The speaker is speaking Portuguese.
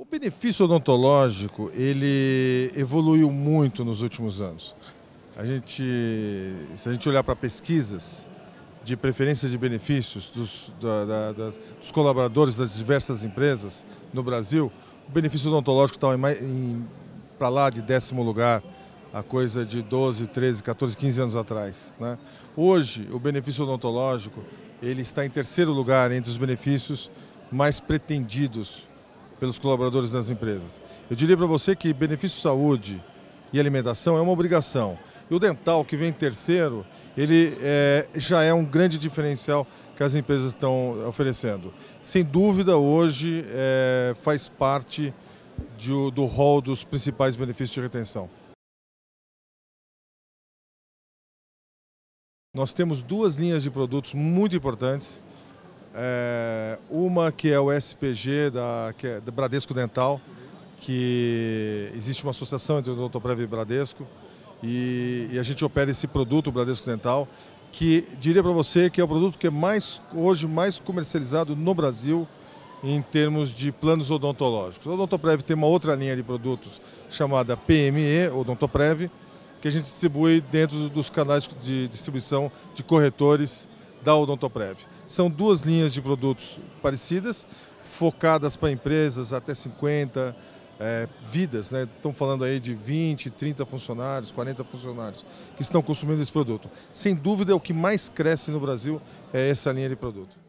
O benefício odontológico, ele evoluiu muito nos últimos anos. A gente, se a gente olhar para pesquisas de preferência de benefícios dos, da, da, dos colaboradores das diversas empresas no Brasil, o benefício odontológico está para lá de décimo lugar, a coisa de 12, 13, 14, 15 anos atrás. Né? Hoje, o benefício odontológico ele está em terceiro lugar entre os benefícios mais pretendidos pelos colaboradores das empresas. Eu diria para você que benefício saúde e alimentação é uma obrigação. E o dental, que vem terceiro, ele é, já é um grande diferencial que as empresas estão oferecendo. Sem dúvida, hoje é, faz parte de, do rol dos principais benefícios de retenção. Nós temos duas linhas de produtos muito importantes. É, uma que é o SPG, da, que é do Bradesco Dental, que existe uma associação entre o Dr. Prev e o Bradesco, e, e, a gente opera esse produto, o Bradesco Dental, que diria para você que é o produto que é mais, hoje mais comercializado no Brasil em termos de planos odontológicos. O Odontoprev tem uma outra linha de produtos chamada PME, Odontoprev, que a gente distribui dentro dos canais de distribuição de corretores da Odontoprev. São duas linhas de produtos parecidas, focadas para empresas até 50 é, vidas, né? estão falando aí de 20, 30 funcionários, 40 funcionários que estão consumindo esse produto. Sem dúvida, é o que mais cresce no Brasil é essa linha de produto.